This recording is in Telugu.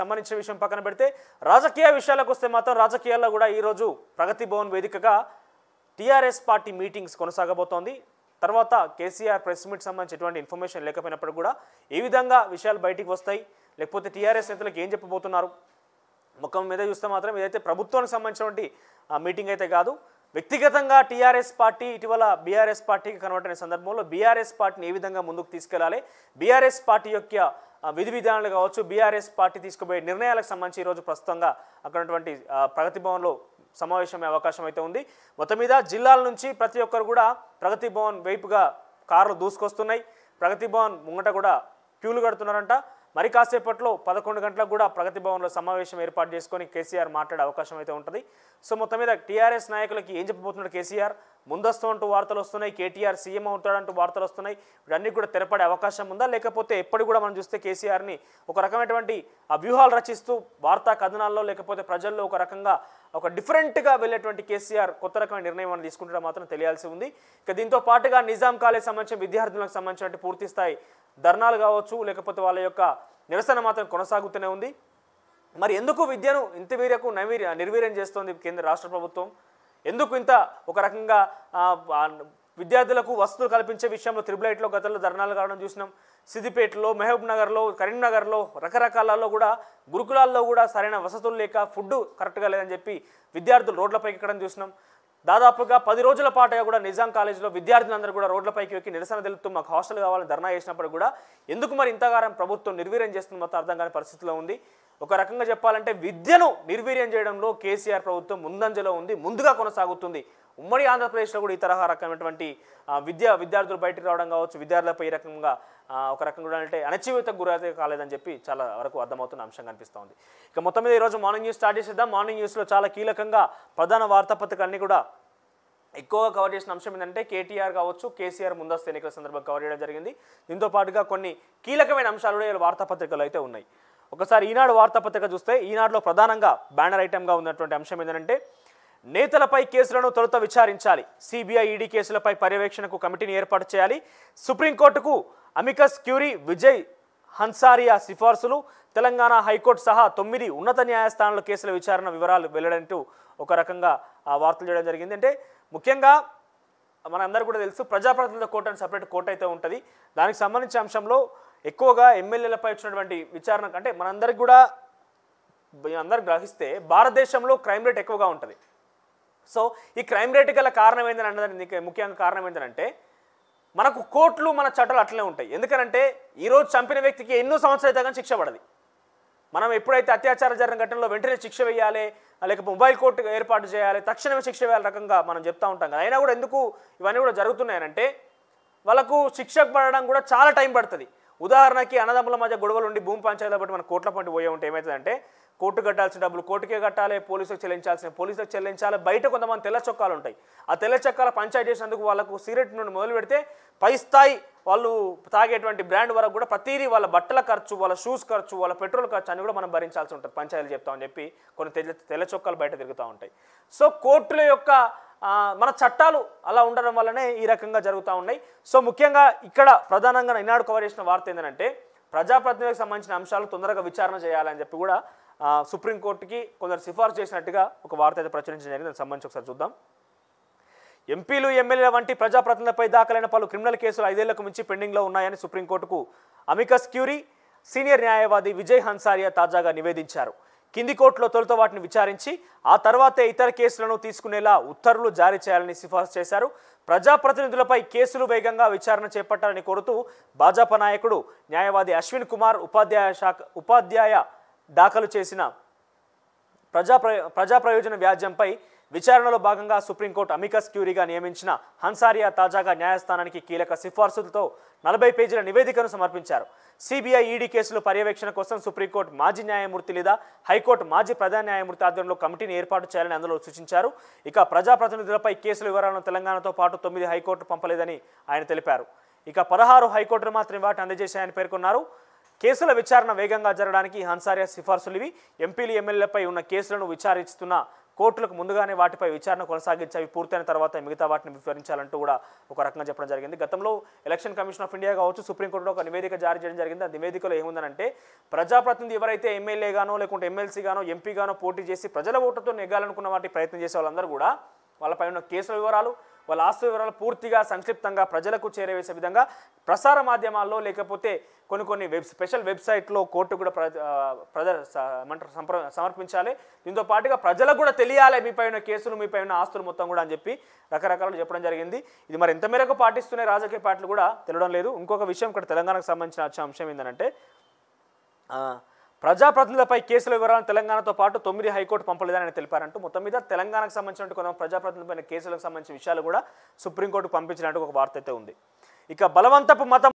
సంబంధించిన విషయం పక్కన పెడితే రాజకీయ విషయాలకు వస్తే మాత్రం రాజకీయాల్లో కూడా ఈరోజు ప్రగతి భవన్ వేదికగా టీఆర్ఎస్ పార్టీ మీటింగ్స్ కొనసాగబోతోంది తర్వాత కేసీఆర్ ప్రెస్ మీట్ సంబంధించి ఎటువంటి ఇన్ఫర్మేషన్ లేకపోయినప్పుడు కూడా ఏ విధంగా విషయాలు బయటికి వస్తాయి లేకపోతే టీఆర్ఎస్ నేతలకు ఏం చెప్పబోతున్నారు ముఖం మీద చూస్తే మాత్రం ఏదైతే ప్రభుత్వానికి సంబంధించినటువంటి మీటింగ్ అయితే కాదు వ్యక్తిగతంగా టీఆర్ఎస్ పార్టీ ఇటీవల బీఆర్ఎస్ పార్టీకి కనబడిన సందర్భంలో బీఆర్ఎస్ పార్టీని ఏ విధంగా ముందుకు తీసుకెళ్లాలి బీఆర్ఎస్ పార్టీ యొక్క విధి విధానాలు కావచ్చు బీఆర్ఎస్ పార్టీ తీసుకుపోయే నిర్ణయాలకు సంబంధించి ఈరోజు ప్రస్తుతంగా అక్కడటువంటి ప్రగతి భవన్లో సమావేశమయ్యే అవకాశం అయితే ఉంది మొత్తం మీద జిల్లాల నుంచి ప్రతి ఒక్కరు కూడా ప్రగతి భవన్ వైపుగా కార్లు దూసుకొస్తున్నాయి ప్రగతి భవన్ ముంగట కూడా క్యూలు కడుతున్నారంట మరి కాసేపట్లో పదకొండు గంటలకు కూడా ప్రగతి భవన్లో సమావేశం ఏర్పాటు చేసుకొని కేసీఆర్ మాట్లాడే అవకాశం అయితే ఉంటుంది సో మొత్తం మీద టీఆర్ఎస్ నాయకులకి ఏం చెప్పబోతున్నాడు కేసీఆర్ ముందస్తు అంటూ వార్తలు వస్తున్నాయి కేటీఆర్ సీఎం అవుతాడంటూ వార్తలు వస్తున్నాయి ఇవన్నీ కూడా తెరపడే అవకాశం ఉందా లేకపోతే ఎప్పటి కూడా మనం చూస్తే కేసీఆర్ని ఒక రకమైనటువంటి ఆ వ్యూహాలు రచిస్తూ వార్తా కథనాల్లో లేకపోతే ప్రజల్లో ఒక రకంగా ఒక డిఫరెంట్గా వెళ్ళేటువంటి కేసీఆర్ కొత్త రకమైన నిర్ణయం మనం తీసుకుంటే మాత్రం తెలియాల్సి ఉంది ఇక దీంతో పాటుగా నిజాం కాలేజ్ సంబంధించిన విద్యార్థులకు సంబంధించిన పూర్తి స్థాయి ధర్నాలు కావచ్చు లేకపోతే వాళ్ళ యొక్క నిరసన మాత్రం కొనసాగుతూనే ఉంది మరి ఎందుకు విద్యను ఇంత వీరకు నైవీర్య నిర్వీర్యం చేస్తోంది కేంద్ర రాష్ట్ర ప్రభుత్వం ఎందుకు ఇంత ఒక రకంగా విద్యార్థులకు వసతులు కల్పించే విషయంలో త్రిబుల్ ఐట్లో గతంలో ధర్నాలు కావడం చూసినాం సిద్దిపేటలో మహబూబ్ నగర్లో కరీంనగర్లో రకరకాలలో కూడా గురుకులాల్లో కూడా సరైన వసతులు లేక ఫుడ్ కరెక్ట్గా లేదని చెప్పి విద్యార్థులు రోడ్లపైకి ఎక్కడం చూసినాం దాదాపుగా పది రోజుల పాటు కూడా నిజాం కాలేజీలో విద్యార్థులందరూ కూడా రోడ్లపైకి ఎక్కి నిరసన తెలుపుతూ మాకు హాస్టల్ కావాలని ధర్నా చేసినప్పుడు కూడా ఎందుకు మరి ఇంతగారం ప్రభుత్వం నిర్వీర్యం చేస్తుంది మొత్తం అర్థం కాని పరిస్థితిలో ఉంది ఒక రకంగా చెప్పాలంటే విద్యను నిర్వీర్యం చేయడంలో కేసీఆర్ ప్రభుత్వం ముందంజలో ఉంది ముందుగా కొనసాగుతుంది ఉమ్మడి ఆంధ్రప్రదేశ్లో కూడా ఈ తరహా రకమైనటువంటి విద్య విద్యార్థులు బయటకు రావడం కావచ్చు విద్యార్థులపై ఈ రకంగా ఒక రకంగా కూడా అంటే అణచివేతకు గురైతే కాలేదని చెప్పి చాలా వరకు అర్థమవుతున్న అంశం కనిపిస్తోంది ఇక మొత్తం మీద ఈరోజు మార్నింగ్ న్యూస్ స్టార్ట్ చేసేద్దాం మార్నింగ్ న్యూస్లో చాలా కీలకంగా ప్రధాన వార్తాపత్రికలన్నీ కూడా ఎక్కువగా కవర్ చేసిన అంశం ఏంటంటే కేటీఆర్ కావచ్చు కేసీఆర్ ముందస్తు ఎన్నికల సందర్భంగా కవర్ చేయడం జరిగింది దీంతో పాటుగా కొన్ని కీలకమైన అంశాలు కూడా వార్తాపత్రికలు అయితే ఉన్నాయి ఒకసారి ఈనాడు వార్తాపత్రిక చూస్తే ఈనాడులో ప్రధానంగా బ్యానర్ ఐటెంగా ఉన్నటువంటి అంశం ఏంటంటే నేతలపై కేసులను తొలుత విచారించాలి సిబిఐ ఈడీ కేసులపై పర్యవేక్షణకు కమిటీని ఏర్పాటు చేయాలి సుప్రీంకోర్టుకు అమికస్ క్యూరీ విజయ్ హన్సారియా సిఫార్సులు తెలంగాణ హైకోర్టు సహా తొమ్మిది ఉన్నత న్యాయస్థానాల కేసుల విచారణ వివరాలు వెల్లడంటూ ఒక రకంగా ఆ వార్తలు చేయడం జరిగింది అంటే ముఖ్యంగా అందరూ కూడా తెలుసు ప్రజాప్రతినిధుల కోర్టు అని సపరేట్ కోర్టు అయితే ఉంటుంది దానికి సంబంధించిన అంశంలో ఎక్కువగా ఎమ్మెల్యేలపై వచ్చినటువంటి విచారణ అంటే మనందరికి కూడా అందరు గ్రహిస్తే భారతదేశంలో క్రైమ్ రేట్ ఎక్కువగా ఉంటుంది సో ఈ క్రైమ్ రేటు గల కారణం ఏంటని అన్నదానికి ముఖ్యంగా కారణం ఏంటంటే మనకు కోర్టులు మన చట్టాలు అట్లనే ఉంటాయి ఎందుకనంటే ఈరోజు చంపిన వ్యక్తికి ఎన్నో సంవత్సరాలు దాకా శిక్ష పడదు మనం ఎప్పుడైతే అత్యాచార జరిగిన ఘటనలో వెంటనే శిక్ష వేయాలి లేకపోతే మొబైల్ కోర్టు ఏర్పాటు చేయాలి తక్షణమే శిక్ష వేయాలి రకంగా మనం చెప్తా ఉంటాం కదా అయినా కూడా ఎందుకు ఇవన్నీ కూడా జరుగుతున్నాయనంటే వాళ్ళకు శిక్ష పడడం కూడా చాలా టైం పడుతుంది ఉదాహరణకి అన్నదమ్ముల మధ్య గొడవలు ఉండి భూమి పంచాయతీ బట్టి మన కోట్ల పంటి పోయే ఉంటే ఏమవుతుందంటే కోర్టు కట్టాల్సిన డబ్బులు కోర్టుకే కట్టాలి పోలీసులకు చెల్లించాల్సిన పోలీసులకు చెల్లించాలి బయట కొంతమంది తెల్ల చొక్కాలు ఉంటాయి ఆ తెల్ల చొక్కాల పంచాయతీ చేసినందుకు వాళ్ళకు సిగరెట్ నుండి మొదలు పెడితే పై స్థాయి వాళ్ళు తాగేటువంటి బ్రాండ్ వరకు కూడా ప్రతిదీ వాళ్ళ బట్టల ఖర్చు వాళ్ళ షూస్ ఖర్చు వాళ్ళ పెట్రోల్ ఖర్చు అని కూడా మనం భరించాల్సి ఉంటుంది పంచాయతీలు చెప్తామని చెప్పి కొన్ని తెల్ల తెల్ల చొక్కాలు బయట తిరుగుతూ ఉంటాయి సో కోర్టుల యొక్క మన చట్టాలు అలా ఉండడం వల్లనే ఈ రకంగా జరుగుతూ ఉన్నాయి సో ముఖ్యంగా ఇక్కడ ప్రధానంగా ఈనాడు కవర్ చేసిన వార్త ఏంటంటే ప్రజాప్రతినిధులకు సంబంధించిన అంశాలు తొందరగా విచారణ చేయాలని చెప్పి కూడా సుప్రీంకోర్టుకి కొందరు సిఫార్సు చేసినట్టుగా ఒక వార్త అయితే ప్రచురించడం జరిగింది దానికి సంబంధించి ఒకసారి చూద్దాం ఎంపీలు ఎమ్మెల్యేల వంటి ప్రజాప్రతినిధులపై దాఖలైన పలు క్రిమినల్ కేసులు ఐదేళ్లకు మించి పెండింగ్లో ఉన్నాయని సుప్రీంకోర్టుకు అమికస్ క్యూరీ సీనియర్ న్యాయవాది విజయ్ హన్సారియా తాజాగా నివేదించారు కింది కోర్టులో తొలుత వాటిని విచారించి ఆ తర్వాతే ఇతర కేసులను తీసుకునేలా ఉత్తర్వులు జారీ చేయాలని సిఫార్సు చేశారు ప్రజాప్రతినిధులపై కేసులు వేగంగా విచారణ చేపట్టాలని కోరుతూ భాజపా నాయకుడు న్యాయవాది అశ్విన్ కుమార్ ఉపాధ్యాయ శాఖ ఉపాధ్యాయ దాఖలు చేసిన ప్రజా ప్రజా ప్రయోజన వ్యాజ్యంపై విచారణలో భాగంగా సుప్రీంకోర్టు అమికస్ క్యూరీగా నియమించిన హన్సారియా తాజాగా న్యాయస్థానానికి కీలక సిఫార్సులతో నలభై పేజీల నివేదికను సమర్పించారు సిబిఐ ఈడీ కేసుల పర్యవేక్షణ కోసం సుప్రీంకోర్టు మాజీ న్యాయమూర్తి లేదా హైకోర్టు మాజీ ప్రధాన న్యాయమూర్తి ఆధ్వర్యంలో కమిటీని ఏర్పాటు చేయాలని అందులో సూచించారు ఇక ప్రజాప్రతినిధులపై కేసుల వివరాలను తెలంగాణతో పాటు తొమ్మిది హైకోర్టు పంపలేదని ఆయన తెలిపారు ఇక పదహారు హైకోర్టులు మాత్రం వాటిని అందజేశాయని పేర్కొన్నారు కేసుల విచారణ వేగంగా జరగడానికి హన్సారియా సిఫార్సులు ఇవి ఎంపీలు ఎమ్మెల్యేలపై ఉన్న కేసులను విచారిస్తున్న కోర్టులకు ముందుగానే వాటిపై విచారణ కొనసాగించి అవి పూర్తయిన తర్వాత మిగతా వాటిని వివరించాలంటూ కూడా ఒక రకంగా చెప్పడం జరిగింది గతంలో ఎలక్షన్ కమిషన్ ఆఫ్ ఇండియా కావచ్చు సుప్రీంకోర్టులో ఒక నివేదిక జారీ చేయడం జరిగింది ఆ నివేదికలో ఏముందనంటే ప్రజాప్రతినిధి ఎవరైతే ఎమ్మెల్యేగానో లేకుంటే ఎమ్మెల్సీగానో ఎంపీగానో పోటీ చేసి ప్రజల ఓటుతో నెగ్గాలనుకున్న వాటి ప్రయత్నం చేసే వాళ్ళందరూ కూడా వాళ్ళపై ఉన్న కేసుల వివరాలు వాళ్ళ ఆస్తు వివరాలు పూర్తిగా సంక్షిప్తంగా ప్రజలకు చేరవేసే విధంగా ప్రసార మాధ్యమాల్లో లేకపోతే కొన్ని కొన్ని వెబ్ స్పెషల్ వెబ్సైట్లో కోర్టు కూడా ప్రజ సంప్ర సమర్పించాలి దీంతో పాటుగా ప్రజలకు కూడా తెలియాలి మీపై ఉన్న కేసులు మీపై ఉన్న ఆస్తులు మొత్తం కూడా అని చెప్పి రకరకాలు చెప్పడం జరిగింది ఇది మరి ఇంత మేరకు పాటిస్తున్న రాజకీయ పార్టీలు కూడా తెలియడం లేదు ఇంకొక విషయం ఇక్కడ తెలంగాణకు సంబంధించిన అంశం ఏంటంటే ప్రజాప్రతినిధులపై కేసుల వివరాలను తెలంగాణతో పాటు తొమ్మిది హైకోర్టు పంపలేదని ఆయన తెలిపారంటూ మొత్తం మీద తెలంగాణకు సంబంధించిన కొంత ప్రజాప్రతినిధులపై కేసులకు సంబంధించిన విషయాలు కూడా సుప్రీంకోర్టుకు పంపించినట్టు ఒక వార్త అయితే ఉంది ఇక బలవంతపు మతం